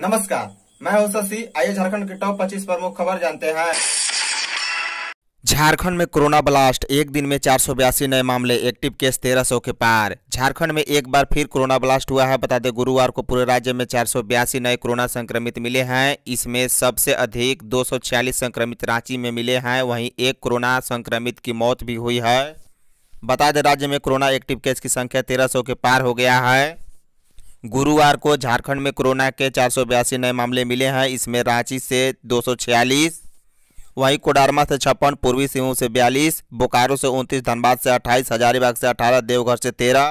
नमस्कार मैं हूं शशि आइए झारखंड के टॉप 25 प्रमुख खबर जानते हैं झारखंड में कोरोना ब्लास्ट एक दिन में चार सौ बयासी नए मामले एक्टिव केस तेरह सौ के पार झारखंड में एक बार फिर कोरोना ब्लास्ट हुआ है बता दें गुरुवार को पूरे राज्य में चार सौ बयासी नए कोरोना संक्रमित मिले हैं इसमें सबसे अधिक दो सौ छियालीस संक्रमित रांची में मिले हैं वहीं एक कोरोना संक्रमित की मौत भी हुई है बता दें राज्य में कोरोना एक्टिव केस की संख्या तेरह सौ के पार हो गया है गुरुवार को झारखंड में कोरोना के चार नए मामले मिले हैं इसमें रांची से दो वहीं कोडारमा से छप्पन पूर्वी सिंहू से बयालीस बोकारो से उनतीस धनबाद से अट्ठाईस हजारीबाग से अठारह देवघर से तेरह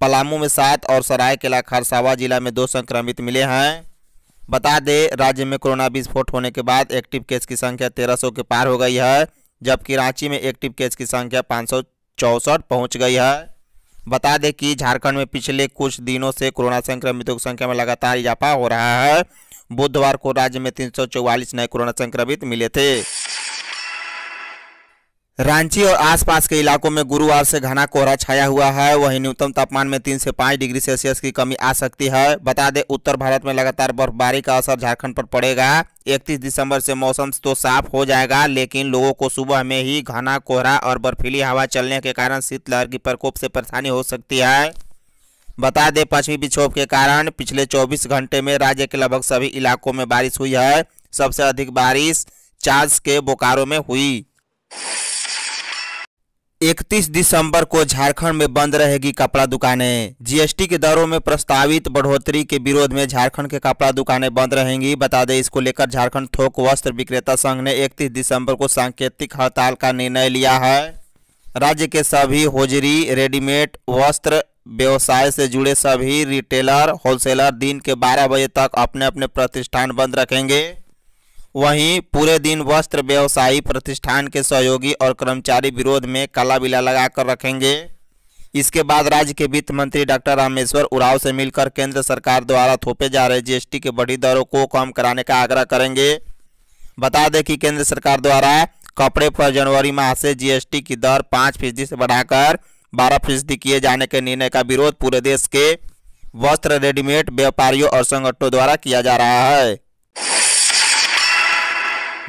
पलामू में सात और सरायकेला खरसावा जिला में दो संक्रमित मिले हैं बता दें राज्य में कोरोना विस्फोट होने के बाद एक्टिव केस की संख्या तेरह सौ के पार हो गई है जबकि रांची में एक्टिव केस की संख्या पाँच सौ चौंसठ पहुँच गई है बता दें कि झारखंड में पिछले कुछ दिनों से कोरोना संक्रमितों की संख्या में लगातार इजाफा हो रहा है बुधवार को राज्य में तीन नए कोरोना संक्रमित मिले थे रांची और आसपास के इलाकों में गुरुवार से घना कोहरा छाया हुआ है वहीं न्यूनतम तापमान में तीन से पाँच डिग्री सेल्सियस की कमी आ सकती है बता दें उत्तर भारत में लगातार बर्फबारी का असर झारखंड पर पड़ेगा 31 दिसंबर से मौसम तो साफ हो जाएगा लेकिन लोगों को सुबह में ही घना कोहरा और बर्फीली हवा चलने के कारण शीतलहर के प्रकोप से परेशानी हो सकती है बता दें पश्चिमी विक्षोभ के कारण पिछले चौबीस घंटे में राज्य के लगभग सभी इलाकों में बारिश हुई है सबसे अधिक बारिश चार्ज के बोकारो में हुई इकतीस दिसंबर को झारखंड में बंद रहेगी कपड़ा दुकानें जीएसटी के दरों में प्रस्तावित बढ़ोतरी के विरोध में झारखंड के कपड़ा दुकानें बंद रहेंगी बता दें इसको लेकर झारखंड थोक वस्त्र विक्रेता संघ ने 31 दिसंबर को सांकेतिक हड़ताल का निर्णय लिया है राज्य के सभी होजरी रेडीमेड वस्त्र व्यवसाय से जुड़े सभी रिटेलर होलसेलर दिन के बारह बजे तक अपने अपने प्रतिष्ठान बंद रखेंगे वहीं पूरे दिन वस्त्र व्यवसायी प्रतिष्ठान के सहयोगी और कर्मचारी विरोध में काला बिला लगाकर रखेंगे इसके बाद राज्य के वित्त मंत्री डॉक्टर रामेश्वर उराव से मिलकर केंद्र सरकार द्वारा थोपे जा रहे जीएसटी के बढ़ी दरों को कम कराने का आग्रह करेंगे बता दें कि केंद्र सरकार द्वारा कपड़े पर जनवरी माह से जीएसटी की दर पाँच फीसदी से बढ़ाकर बारह फीसदी किए जाने के निर्णय का विरोध पूरे देश के वस्त्र रेडीमेड व्यापारियों और संगठनों द्वारा किया जा रहा है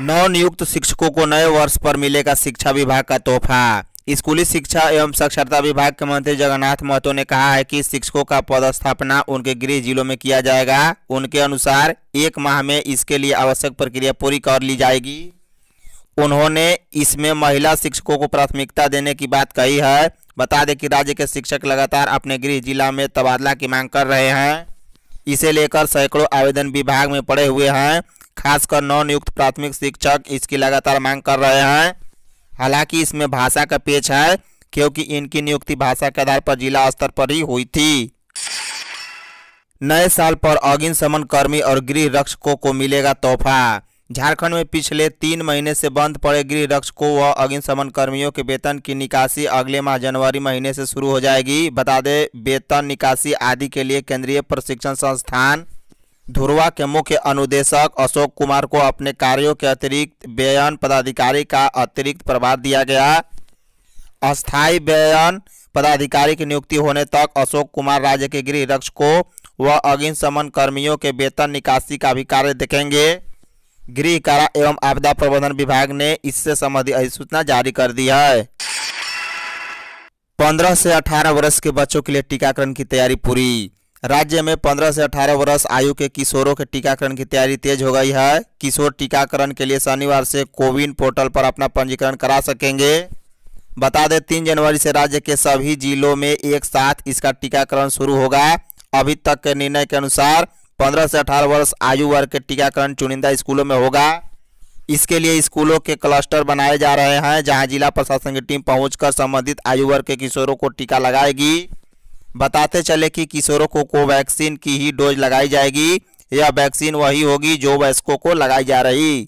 नियुक्त शिक्षकों को नए वर्ष पर मिलेगा शिक्षा विभाग का तोहफा स्कूली शिक्षा एवं साक्षरता विभाग के मंत्री जगन्नाथ महतो ने कहा है कि शिक्षकों का पदस्थापना उनके गृह जिलों में किया जाएगा उनके अनुसार एक माह में इसके लिए आवश्यक प्रक्रिया पूरी कर ली जाएगी उन्होंने इसमें महिला शिक्षकों को प्राथमिकता देने की बात कही है बता दें कि राज्य के शिक्षक लगातार अपने गृह जिला में तबादला की मांग कर रहे हैं इसे लेकर सैकड़ों आवेदन विभाग में पड़े हुए हैं खासकर नवनियुक्त प्राथमिक शिक्षक इसकी लगातार मांग कर रहे हैं हालांकि इसमें भाषा का पेच है क्योंकि इनकी नियुक्ति भाषा के आधार पर जिला स्तर पर ही हुई थी नए साल पर अग्निशमन समन कर्मी और गृह रक्षकों को मिलेगा तोहफा झारखंड में पिछले तीन महीने से बंद पड़े गृह रक्षकों व अग्निशमन समन कर्मियों के वेतन की निकासी अगले माह जनवरी महीने से शुरू हो जाएगी बता दें वेतन निकासी आदि के लिए केंद्रीय प्रशिक्षण संस्थान धुरवा के मुख्य अनुदेशक अशोक कुमार को अपने कार्यों के अतिरिक्त व्ययन पदाधिकारी का अतिरिक्त प्रभार दिया गया अस्थायी व्ययन पदाधिकारी की नियुक्ति होने तक अशोक कुमार राज्य के गृह रक्षकों व अग्निशमन कर्मियों के वेतन निकासी का भी कार्य देखेंगे गृह कारा एवं आपदा प्रबंधन विभाग ने इससे संबंधित अधिसूचना जारी कर दी है पंद्रह से अठारह वर्ष के बच्चों के लिए टीकाकरण की तैयारी पूरी राज्य में 15 से 18 वर्ष आयु के किशोरों के टीकाकरण की तैयारी तेज हो गई है किशोर टीकाकरण के लिए शनिवार से कोविन पोर्टल पर अपना पंजीकरण करा सकेंगे बता दें तीन जनवरी से राज्य के सभी जिलों में एक साथ इसका टीकाकरण शुरू होगा अभी तक के निर्णय के अनुसार 15 से 18 वर्ष आयु वर्ग के टीकाकरण चुनिंदा स्कूलों में होगा इसके लिए स्कूलों के क्लस्टर बनाए जा रहे हैं जहां जिला प्रशासन की टीम पहुंचकर संबंधित आयु वर्ग के किशोरों को टीका लगाएगी बताते चले कि किशोरों को कोवैक्सीन की ही डोज लगाई जाएगी यह वैक्सीन वही होगी जो वयस्कों को लगाई जा रही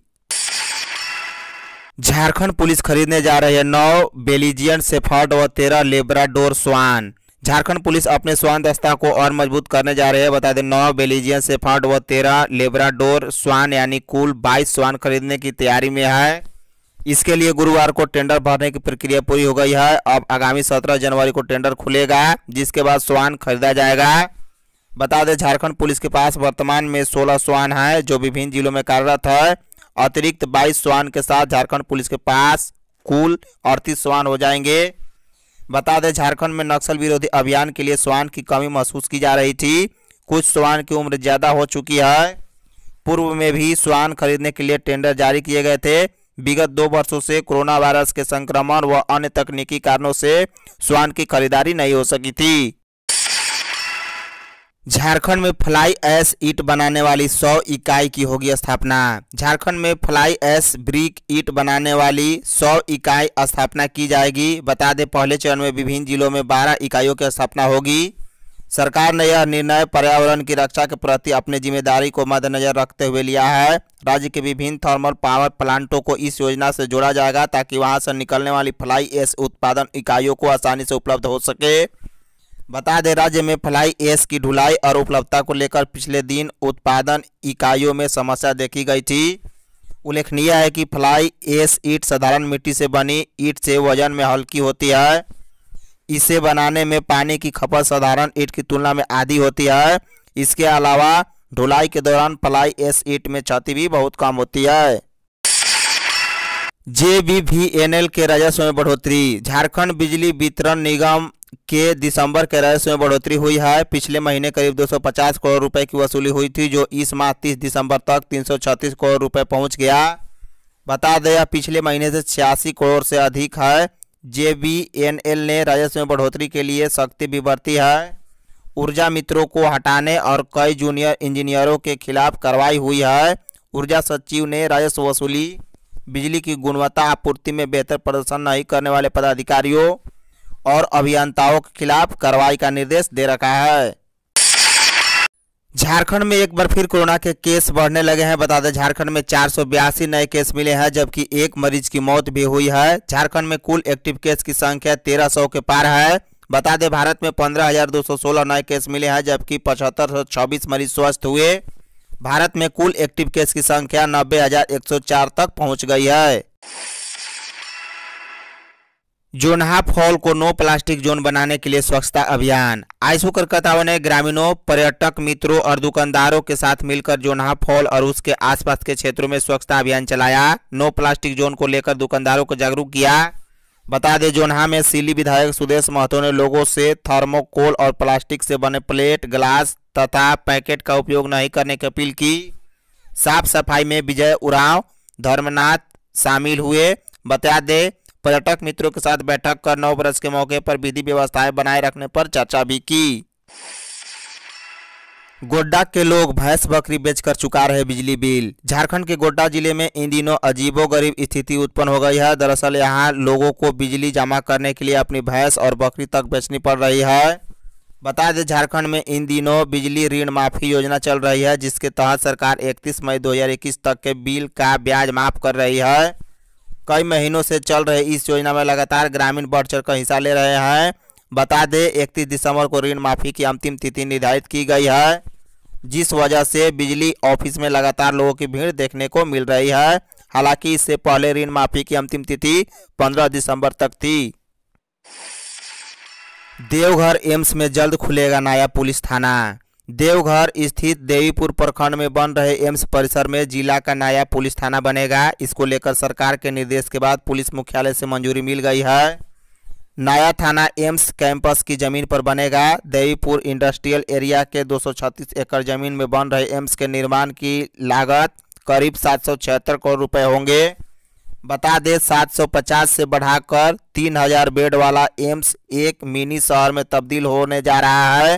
झारखंड पुलिस खरीदने जा रही है नौ बेलिजियन सेफर्ड व तेरह लेब्राडोर स्वान झारखंड पुलिस अपने स्वान दस्ता को और मजबूत करने जा रही है बता दें नौ बेलिजियन सेफर्ड व तेरह लेब्राडोर स्वान यानी कुल बाईस स्वान खरीदने की तैयारी में है इसके लिए गुरुवार को टेंडर भरने की प्रक्रिया पूरी हो गई है अब आगामी सत्रह जनवरी को टेंडर खुलेगा जिसके बाद स्वान खरीदा जाएगा बता दें झारखंड पुलिस के पास वर्तमान में सोलह स्वान है जो विभिन्न जिलों में कार्यरत है अतिरिक्त बाईस स्वान के साथ झारखंड पुलिस के पास कुल अड़तीस स्वान हो जाएंगे बता दें झारखंड में नक्सल विरोधी अभियान के लिए स्वान की कमी महसूस की जा रही थी कुछ स्वान की उम्र ज़्यादा हो चुकी है पूर्व में भी स्वान खरीदने के लिए टेंडर जारी किए गए थे विगत दो वर्षों से कोरोना वायरस के संक्रमण व अन्य तकनीकी कारणों से स्वान की खरीदारी नहीं हो सकी थी झारखंड में फ्लाई एस ईट बनाने वाली 100 इकाई की होगी स्थापना झारखंड में फ्लाई एस ब्रिक ईट बनाने वाली 100 इकाई स्थापना की जाएगी बता दें पहले चरण में विभिन्न जिलों में 12 इकाइयों की स्थापना होगी सरकार ने यह निर्णय पर्यावरण की रक्षा के प्रति अपनी जिम्मेदारी को मद्देनजर रखते हुए लिया है राज्य के विभिन्न थर्मल पावर प्लांटों को इस योजना से जोड़ा जाएगा ताकि वहां से निकलने वाली फ्लाई एस उत्पादन इकाइयों को आसानी से उपलब्ध हो सके बता दें राज्य में फ्लाई एस की ढुलाई और उपलब्धता को लेकर पिछले दिन उत्पादन इकाइयों में समस्या देखी गई थी उल्लेखनीय है कि फ्लाई एस ईट साधारण मिट्टी से बनी ईट से वजन में हल्की होती है इसे बनाने में पानी की खपत साधारण ईट की तुलना में आधी होती है इसके अलावा ढुलाई के दौरान पलाई एस ईट में क्षति भी बहुत कम होती है जे के राजस्व में बढ़ोतरी झारखंड बिजली वितरण निगम के दिसंबर के राजस्व में बढ़ोतरी हुई है पिछले महीने करीब 250 करोड़ रुपए की वसूली हुई थी जो इस माह 30 दिसंबर तक 336 करोड़ रुपए पहुंच गया बता दें पिछले महीने से छियासी करोड़ से अधिक है एल ने राजस्व में बढ़ोतरी के लिए सख्ती भी बरती है ऊर्जा मित्रों को हटाने और कई जूनियर इंजीनियरों के खिलाफ कार्रवाई हुई है ऊर्जा सचिव ने राजस्व वसूली बिजली की गुणवत्ता आपूर्ति में बेहतर प्रदर्शन नहीं करने वाले पदाधिकारियों और अभियंताओं के खिलाफ कार्रवाई का निर्देश दे रखा है झारखंड में एक बार फिर कोरोना के केस बढ़ने लगे हैं बता दें झारखंड में चार नए केस मिले हैं जबकि एक मरीज की मौत भी हुई है झारखंड में कुल एक्टिव केस की संख्या 1300 के पार है बता दें भारत में 15,216 नए केस मिले हैं जबकि छब्बीस मरीज स्वस्थ हुए भारत में कुल एक्टिव केस की संख्या नब्बे तक पहुँच गई है जोनहा फॉल को नो प्लास्टिक जोन बनाने के लिए स्वच्छता अभियान आईसो कलकत्ताओं ने ग्रामीणों पर्यटक मित्रों और दुकानदारों के साथ मिलकर जोनहा फॉल और उसके आसपास के क्षेत्रों में स्वच्छता अभियान चलाया नो प्लास्टिक जोन को लेकर दुकानदारों को जागरूक किया बता दें जोनहा में सिली विधायक सुदेश महतो ने लोगों से थर्मोकोल और प्लास्टिक से बने प्लेट ग्लास तथा पैकेट का उपयोग नहीं करने की अपील की साफ सफाई में विजय उराव धर्मनाथ शामिल हुए बता दें पर्यटक मित्रों के साथ बैठक कर नव बरस के मौके पर विधि व्यवस्थाएं बनाए रखने पर चर्चा भी की गोड्डा के लोग भैंस बकरी बेचकर चुका रहे बिजली बिल झारखंड के गोड्डा जिले में इन दिनों अजीबोगरीब स्थिति उत्पन्न हो गई है दरअसल यहां लोगों को बिजली जमा करने के लिए अपनी भैंस और बकरी तक बेचनी पड़ रही है बता दें झारखंड में इन दिनों बिजली ऋण माफी योजना चल रही है जिसके तहत सरकार 31 मई 2021 तक के बिल का ब्याज माफ कर रही है कई महीनों से चल रहे इस योजना में लगातार ग्रामीण बढ़ कर हिस्सा ले रहे हैं बता दें इकतीस दिसंबर को ऋण माफ़ी की अंतिम तिथि निर्धारित की गई है जिस वजह से बिजली ऑफिस में लगातार लोगों की भीड़ देखने को मिल रही है हालांकि इससे पहले ऋण माफ़ी की अंतिम तिथि 15 दिसंबर तक थी देवघर एम्स में जल्द खुलेगा नया पुलिस थाना देवघर स्थित देवीपुर प्रखंड में बन रहे एम्स परिसर में जिला का नया पुलिस थाना बनेगा इसको लेकर सरकार के निर्देश के बाद पुलिस मुख्यालय से मंजूरी मिल गई है नया थाना एम्स कैंपस की जमीन पर बनेगा देवीपुर इंडस्ट्रियल एरिया के 236 एकड़ जमीन में बन रहे एम्स के निर्माण की लागत करीब सात करोड़ रुपए होंगे बता दें 750 से बढ़ाकर 3000 बेड वाला एम्स एक मिनी शहर में तब्दील होने जा रहा है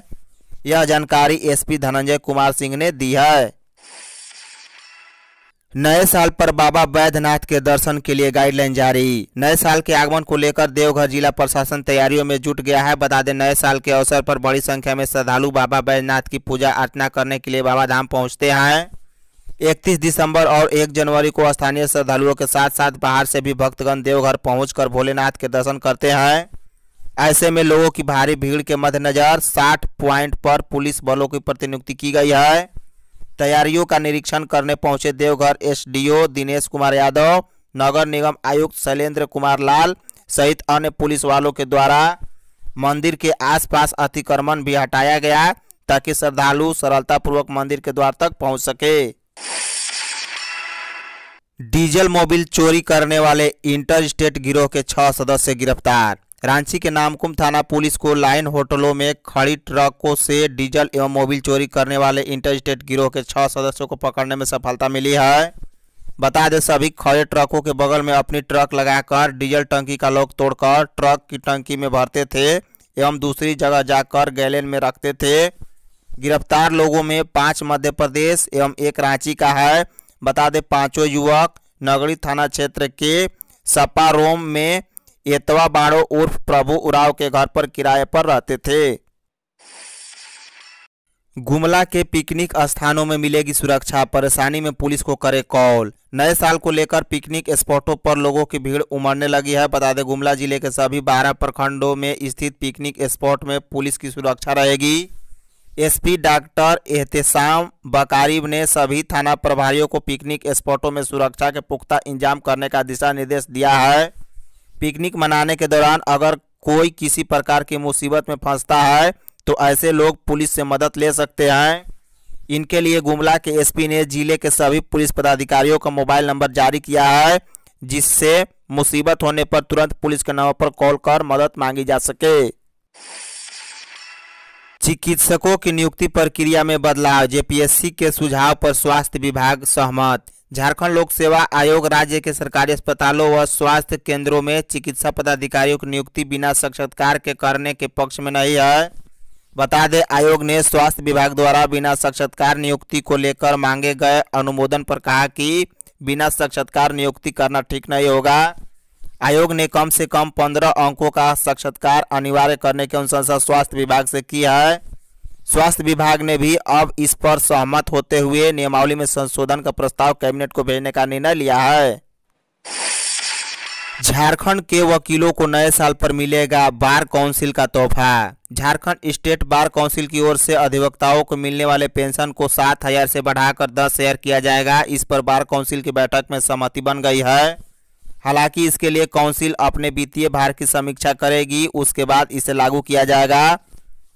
यह जानकारी एसपी धनंजय कुमार सिंह ने दी है नए साल पर बाबा बैद्यनाथ के दर्शन के लिए गाइडलाइन जारी नए साल के आगमन को लेकर देवघर जिला प्रशासन तैयारियों में जुट गया है बता दें नए साल के अवसर पर बड़ी संख्या में श्रद्धालु बाबा बैद्यनाथ की पूजा अर्चना करने के लिए बाबा धाम पहुंचते हैं 31 दिसंबर और 1 जनवरी को स्थानीय श्रद्धालुओं के साथ साथ बाहर से भी भक्तगण देवघर पहुँच भोलेनाथ के दर्शन करते हैं ऐसे में लोगों की भारी भीड़ के मद्देनजर 60 पॉइंट पर पुलिस बलों की प्रतिनियुक्ति की गई है तैयारियों का निरीक्षण करने पहुंचे देवघर एसडीओ दिनेश कुमार यादव नगर निगम आयुक्त शैलेंद्र कुमार लाल सहित अन्य पुलिस वालों के द्वारा मंदिर के आसपास अतिक्रमण भी हटाया गया ताकि श्रद्धालु सरलतापूर्वक मंदिर के द्वार तक पहुंच सके डीजल मोबिल चोरी करने वाले इंटर स्टेट गिरोह के छह सदस्य गिरफ्तार रांची के नामकुम थाना पुलिस को लाइन होटलों में खड़ी ट्रकों से डीजल एवं मोबिल चोरी करने वाले इंटर स्टेट गिरोह के छह सदस्यों को पकड़ने में सफलता मिली है बता दें सभी खड़े ट्रकों के बगल में अपनी ट्रक लगाकर डीजल टंकी का लोग तोड़कर ट्रक की टंकी में भरते थे एवं दूसरी जगह जाकर गैलन में रखते थे गिरफ्तार लोगों में पाँच मध्य प्रदेश एवं एक रांची का है बता दें पाँचों युवक नगरी थाना क्षेत्र के सपारोम में एतवा बाड़ो उर्फ प्रभु उराव के घर पर किराए पर रहते थे गुमला के पिकनिक स्थानों में मिलेगी सुरक्षा परेशानी में पुलिस को करे कॉल नए साल को लेकर पिकनिक स्पॉटों पर लोगों की भीड़ उमड़ने लगी है बता दें गुमला जिले के सभी 12 प्रखंडों में स्थित पिकनिक स्पॉट में पुलिस की सुरक्षा रहेगी एसपी डॉक्टर एहतसाम बकारीब ने सभी थाना प्रभारियों को पिकनिक स्पॉटों में सुरक्षा के पुख्ता इंतजाम करने का दिशा निर्देश दिया है पिकनिक मनाने के दौरान अगर कोई किसी प्रकार की मुसीबत में फंसता है तो ऐसे लोग पुलिस से मदद ले सकते हैं इनके लिए गुमला के एसपी ने जिले के सभी पुलिस पदाधिकारियों का मोबाइल नंबर जारी किया है जिससे मुसीबत होने पर तुरंत पुलिस के नाम पर कॉल कर मदद मांगी जा सके चिकित्सकों की नियुक्ति प्रक्रिया में बदलाव जेपीएससी के सुझाव पर स्वास्थ्य विभाग सहमत झारखंड लोक सेवा आयोग राज्य के सरकारी अस्पतालों व स्वास्थ्य केंद्रों में चिकित्सा पदाधिकारियों की नियुक्ति बिना साक्षात्कार के करने के पक्ष में नहीं है बता दें आयोग ने स्वास्थ्य विभाग द्वारा बिना साक्षात्कार नियुक्ति को लेकर मांगे गए अनुमोदन पर कहा कि बिना साक्षात्कार नियुक्ति करना ठीक नहीं होगा आयोग ने कम से कम पंद्रह अंकों का साक्षात्कार अनिवार्य करने की अनुशंसा स्वास्थ्य विभाग से की है स्वास्थ्य विभाग ने भी अब इस पर सहमत होते हुए नियमावली में संशोधन का प्रस्ताव कैबिनेट को भेजने का निर्णय लिया है झारखंड के वकीलों को नए साल पर मिलेगा बार काउंसिल का तोहफा झारखंड स्टेट बार काउंसिल की ओर से अधिवक्ताओं को मिलने वाले पेंशन को सात हजार से बढ़ाकर दस हजार किया जाएगा इस पर बार काउंसिल की बैठक में सहमति बन गई है हालांकि इसके लिए काउंसिल अपने वित्तीय भार की समीक्षा करेगी उसके बाद इसे लागू किया जाएगा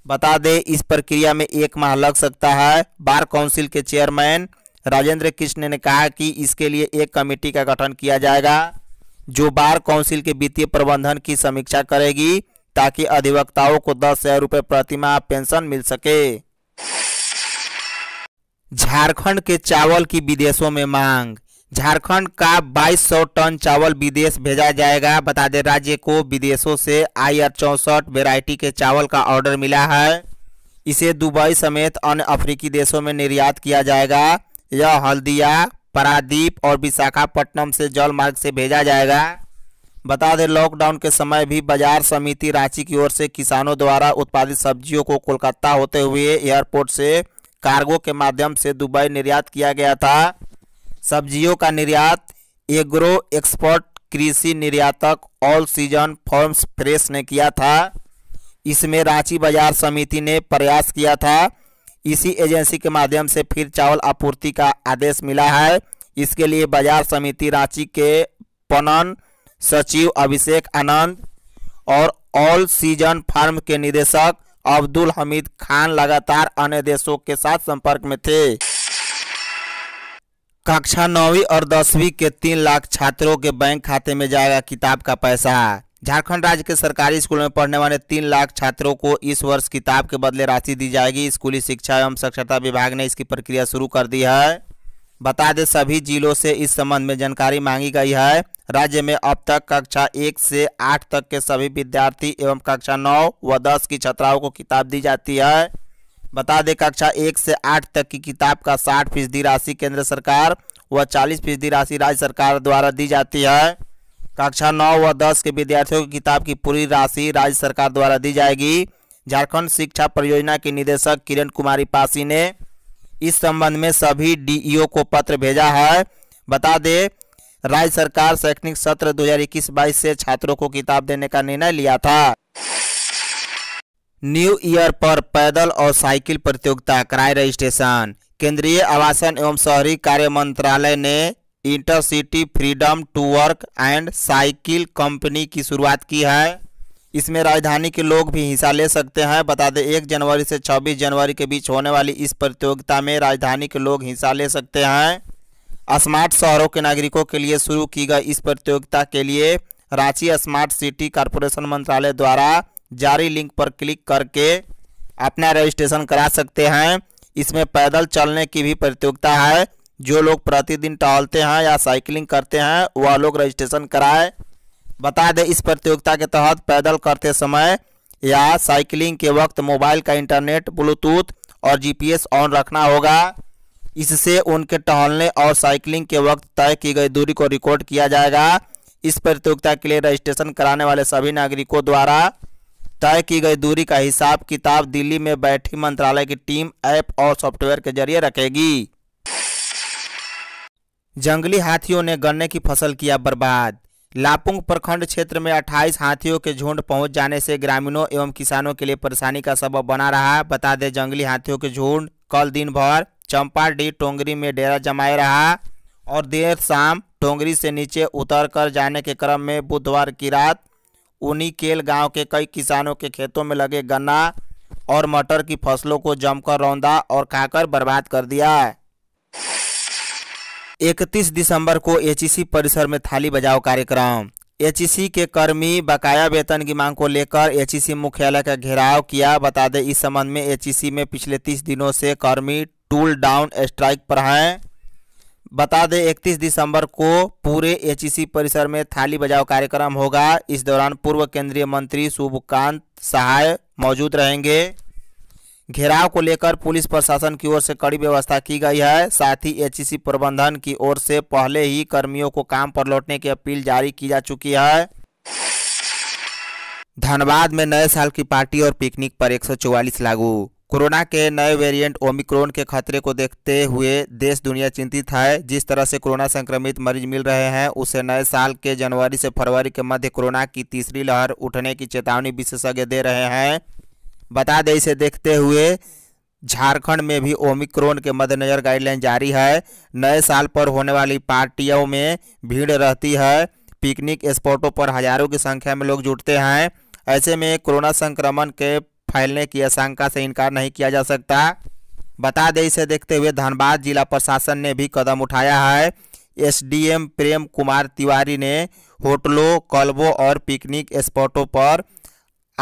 बता दें इस प्रक्रिया में एक माह लग सकता है बार काउंसिल के चेयरमैन राजेंद्र कृष्ण ने कहा कि इसके लिए एक कमेटी का गठन किया जाएगा जो बार काउंसिल के वित्तीय प्रबंधन की समीक्षा करेगी ताकि अधिवक्ताओं को दस हजार रुपये प्रतिमाह पेंशन मिल सके झारखंड के चावल की विदेशों में मांग झारखंड का 2200 टन चावल विदेश भेजा जाएगा बता दें राज्य को विदेशों से आई आर चौंसठ वेराइटी के चावल का ऑर्डर मिला है इसे दुबई समेत अन्य अफ्रीकी देशों में निर्यात किया जाएगा यह हल्दिया पारादीप और विशाखापट्टनम से जल मार्ग से भेजा जाएगा बता दें लॉकडाउन के समय भी बाजार समिति रांची की ओर से किसानों द्वारा उत्पादित सब्जियों को कोलकाता होते हुए एयरपोर्ट से कार्गो के माध्यम से दुबई निर्यात किया गया था सब्जियों का निर्यात एग्रो एक्सपोर्ट कृषि निर्यातक ऑल सीजन फॉर्म्स प्रेस ने किया था इसमें रांची बाजार समिति ने प्रयास किया था इसी एजेंसी के माध्यम से फिर चावल आपूर्ति का आदेश मिला है इसके लिए बाजार समिति रांची के पनन सचिव अभिषेक आनंद और ऑल सीजन फार्म के निदेशक अब्दुल हमीद खान लगातार अन्य देशों के साथ संपर्क में थे कक्षा नौवीं और दसवीं के तीन लाख छात्रों के बैंक खाते में जाएगा किताब का पैसा झारखंड राज्य के सरकारी स्कूल में पढ़ने वाले तीन लाख छात्रों को इस वर्ष किताब के बदले राशि दी जाएगी स्कूली शिक्षा एवं साक्षरता विभाग ने इसकी प्रक्रिया शुरू कर दी है बता दें सभी जिलों से इस संबंध में जानकारी मांगी गई है राज्य में अब तक कक्षा एक से आठ तक के सभी विद्यार्थी एवं कक्षा नौ व दस की छात्राओं को किताब दी जाती है बता दें कक्षा एक से आठ तक की किताब का साठ फीसदी राशि केंद्र सरकार व चालीस फीसदी राशि राज्य सरकार द्वारा दी जाती है कक्षा नौ व दस के विद्यार्थियों की किताब की पूरी राशि राज्य सरकार द्वारा दी जाएगी झारखंड शिक्षा परियोजना के निदेशक किरण कुमारी पासी ने इस संबंध में सभी डी को पत्र भेजा है बता दें राज्य सरकार शैक्षणिक सत्र 2021-22 से छात्रों को किताब देने का निर्णय लिया था न्यू ईयर पर पैदल और साइकिल प्रतियोगिता कराए रजिस्ट्रेशन केंद्रीय आवासन एवं शहरी कार्य मंत्रालय ने intercity freedom to work and cycle company की शुरुआत की है इसमें राजधानी के लोग भी हिस्सा ले सकते हैं बता दें एक जनवरी से 26 जनवरी के बीच होने वाली इस प्रतियोगिता में राजधानी के लोग हिस्सा ले सकते हैं स्मार्ट शहरों के नागरिकों के लिए शुरू की गई इस प्रतियोगिता के लिए रांची स्मार्ट सिटी कारपोरेशन मंत्रालय द्वारा जारी लिंक पर क्लिक करके अपना रजिस्ट्रेशन करा सकते हैं इसमें पैदल चलने की भी प्रतियोगिता है जो लोग प्रतिदिन टहलते हैं या साइकिलिंग करते हैं वह लोग रजिस्ट्रेशन कराए बता दें इस प्रतियोगिता के तहत पैदल करते समय या साइकिलिंग के वक्त मोबाइल का इंटरनेट ब्लूटूथ और जीपीएस ऑन रखना होगा इससे उनके टहलने और साइकिलिंग के वक्त तय की गई दूरी को रिकॉर्ड किया जाएगा इस प्रतियोगिता के लिए रजिस्ट्रेशन कराने वाले सभी नागरिकों द्वारा तय की गई दूरी का हिसाब किताब दिल्ली में बैठी मंत्रालय की टीम ऐप और सॉफ्टवेयर के जरिए रखेगी जंगली हाथियों ने गन्ने की फसल किया बर्बाद लापुंग प्रखंड क्षेत्र में 28 हाथियों के झुंड पहुंच जाने से ग्रामीणों एवं किसानों के लिए परेशानी का सबब बना रहा बता दें जंगली हाथियों के झुंड कल दिन भर चंपाडी टोंगरी में डेरा जमाए रहा और देर शाम टोंगरी से नीचे उतर कर जाने के क्रम में बुधवार की रात उनीकेल गांव के कई किसानों के खेतों में लगे गन्ना और मटर की फसलों को जमकर रौंदा और खाकर बर्बाद कर दिया है इकतीस दिसंबर को एचईसी परिसर में थाली बजाओ कार्यक्रम एचईसी के कर्मी बकाया वेतन की मांग को लेकर एचईसी मुख्यालय का घेराव किया बता दें इस संबंध में एचईसी में पिछले तीस दिनों से कर्मी टूल डाउन स्ट्राइक पर हैं बता दें 31 दिसंबर को पूरे एचईसी परिसर में थाली बजाओ कार्यक्रम होगा इस दौरान पूर्व केंद्रीय मंत्री शुभकांत सहाय मौजूद रहेंगे घेराव को लेकर पुलिस प्रशासन की ओर से कड़ी व्यवस्था की गई है साथ ही एचईसी प्रबंधन की ओर से पहले ही कर्मियों को काम पर लौटने की अपील जारी की जा चुकी है धनबाद में नए साल की पार्टी और पिकनिक पर 144 लागू कोरोना के नए वेरिएंट ओमिक्रोन के खतरे को देखते हुए देश दुनिया चिंतित है जिस तरह से कोरोना संक्रमित मरीज मिल रहे हैं उसे नए साल के जनवरी से फरवरी के मध्य कोरोना की तीसरी लहर उठने की चेतावनी विशेषज्ञ दे रहे हैं बता दें इसे देखते हुए झारखंड में भी ओमिक्रोन के मद्देनज़र गाइडलाइन जारी है नए साल पर होने वाली पार्टियों में भीड़ रहती है पिकनिक स्पॉटों पर हज़ारों की संख्या में लोग जुटते हैं ऐसे में कोरोना संक्रमण के फैलने की आशंका से इनकार नहीं किया जा सकता बता दें इसे देखते हुए धनबाद जिला प्रशासन ने भी कदम उठाया है एसडीएम प्रेम कुमार तिवारी ने होटलों कल्बों और पिकनिक स्पॉटों पर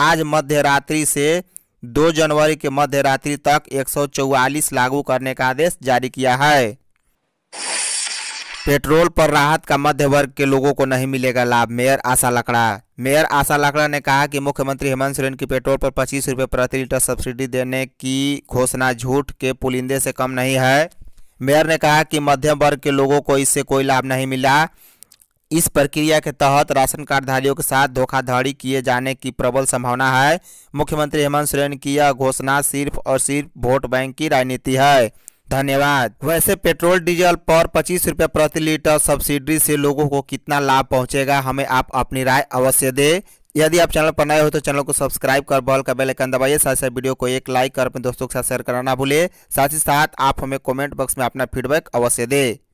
आज मध्य रात्रि से 2 जनवरी के मध्य रात्रि तक 144 लागू करने का आदेश जारी किया है पेट्रोल पर राहत का मध्य वर्ग के लोगों को नहीं मिलेगा लाभ मेयर आशा लकड़ा मेयर आशा लकड़ा ने कहा कि मुख्यमंत्री हेमंत सोरेन की पेट्रोल पर पच्चीस रुपये प्रति लीटर सब्सिडी देने की घोषणा झूठ के पुलिंदे से कम नहीं है मेयर ने कहा कि मध्यम वर्ग के लोगों को इससे कोई लाभ नहीं मिला इस प्रक्रिया के तहत राशन कार्डधारियों के साथ धोखाधड़ी किए जाने की प्रबल संभावना है मुख्यमंत्री हेमंत सोरेन की यह घोषणा सिर्फ और सिर्फ वोट बैंक की राजनीति है धन्यवाद वैसे पेट्रोल डीजल पर पच्चीस रूपए प्रति लीटर सब्सिडी से लोगों को कितना लाभ पहुंचेगा हमें आप अपनी राय अवश्य दे यदि आप चैनल पर नए हो तो चैनल को सब्सक्राइब कर बॉल का बेल आइकन दबाइए साथ साथ वीडियो को एक लाइक कर अपने दोस्तों के साथ शेयर करना ना भूले साथ ही साथ आप हमें कमेंट बॉक्स में अपना फीडबैक अवश्य दें